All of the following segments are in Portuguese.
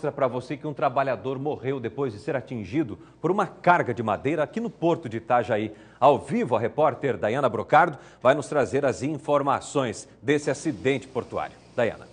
mostra para você que um trabalhador morreu depois de ser atingido por uma carga de madeira aqui no porto de Itajaí. Ao vivo, a repórter Dayana Brocardo vai nos trazer as informações desse acidente portuário. Dayana.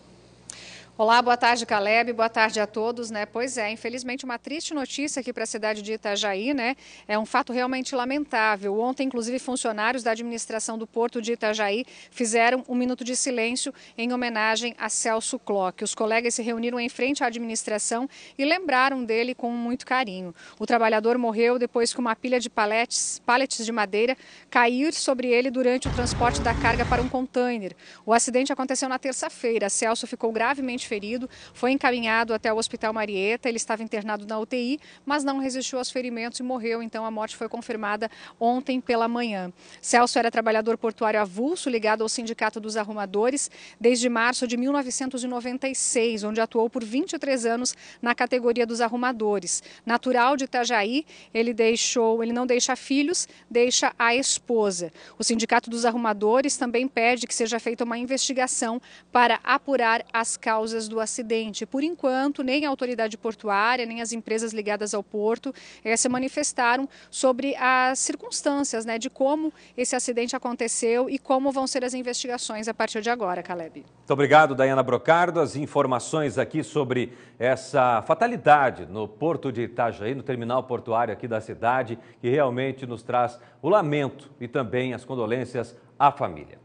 Olá, boa tarde, Caleb. Boa tarde a todos, né? Pois é, infelizmente uma triste notícia aqui para a cidade de Itajaí, né? É um fato realmente lamentável. Ontem, inclusive, funcionários da administração do Porto de Itajaí fizeram um minuto de silêncio em homenagem a Celso Clock. Os colegas se reuniram em frente à administração e lembraram dele com muito carinho. O trabalhador morreu depois que uma pilha de paletes, paletes de madeira caiu sobre ele durante o transporte da carga para um container. O acidente aconteceu na terça-feira. Celso ficou gravemente ferido, foi encaminhado até o Hospital Marieta, ele estava internado na UTI, mas não resistiu aos ferimentos e morreu, então a morte foi confirmada ontem pela manhã. Celso era trabalhador portuário avulso, ligado ao Sindicato dos Arrumadores, desde março de 1996, onde atuou por 23 anos na categoria dos arrumadores. Natural de Itajaí, ele deixou, ele não deixa filhos, deixa a esposa. O Sindicato dos Arrumadores também pede que seja feita uma investigação para apurar as causas causas do acidente. Por enquanto, nem a autoridade portuária, nem as empresas ligadas ao porto eh, se manifestaram sobre as circunstâncias né, de como esse acidente aconteceu e como vão ser as investigações a partir de agora, Caleb. Muito obrigado, Dayana Brocardo. As informações aqui sobre essa fatalidade no porto de Itajaí, no terminal portuário aqui da cidade, que realmente nos traz o lamento e também as condolências à família.